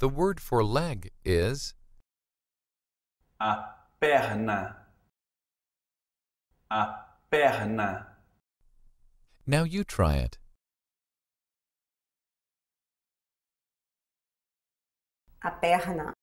The word for leg is a perna. A perna. Now you try it. A perna.